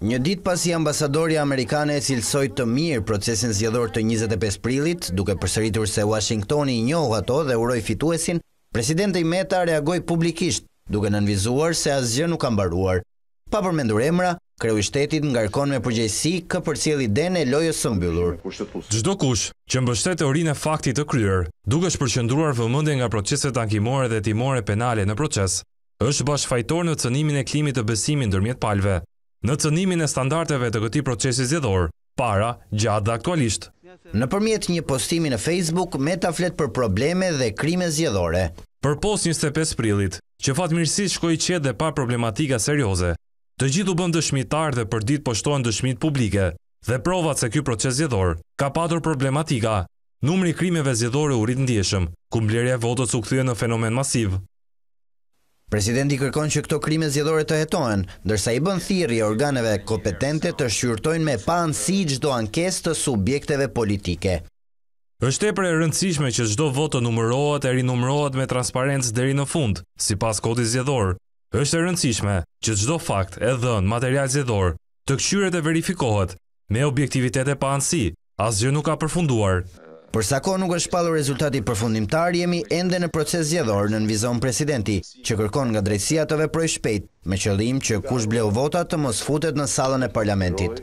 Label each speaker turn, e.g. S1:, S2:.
S1: Një dit pas i ambasadori Amerikane e cilësoj të mirë procesin zjedhor të 25 prilit, duke përsëritur se Washingtoni i njohë ato dhe uroj fituesin, presidente i meta reagoj publikisht, duke nënvizuar se asgjë nuk kam baruar. Pa përmendur emra, kreu i shtetit nga rkon me përgjësi kë përcjeli den dene lojës së mbyllur.
S2: Gjdo kush që mbështet e orin e faktit të kryer, duke shpërshëndruar vëmënde nga proceset ankimore dhe timore penale në proces, është bashkëfajtor në cënimin e klimit të besimin dërmjet palve, në cënimin e standarteve të këti procesi zjedhor, para, gjatë dhe aktualisht.
S1: Në përmjet një postimi në Facebook, Meta flet për probleme dhe krime zjedhore.
S2: Për post 25 prilit, që fatë mirësit shkoj qetë dhe pa problematika serioze, të gjithu bëndë dëshmitar dhe për ditë poshtohen dëshmit publike, dhe provat se kjo proces zjedhor ka patur problematika, numri krimeve zjedhore u rritë ndjeshëm, kumblerje votës u këthyë në fenomen masiv.
S1: Presidenti kërkon që këto krime zjedore të jetohen, dërsa i bën thiri organeve kompetente të shqyrtojnë me panë si gjdo ankes të subjekteve
S2: politike. Êshtë e pre rëndësishme që gjdo votë të numërohet e rinumërohet me transparentës dheri në fund, si pas koti zjedorë. Êshtë e rëndësishme që gjdo fakt e dhën material zjedorë të këqyret e verifikohet me objektivitet e panë si, asë gjë nuk ka përfunduar. Për sa kohë nuk është shpallur rezultati përfundimtar,
S1: jemi ende në proces zgjedhor në vizion presidenti, që kërkon nga drejtësia të veprojë shpejt, me qëllim që kush bleu vota të mos futet në sallën e parlamentit.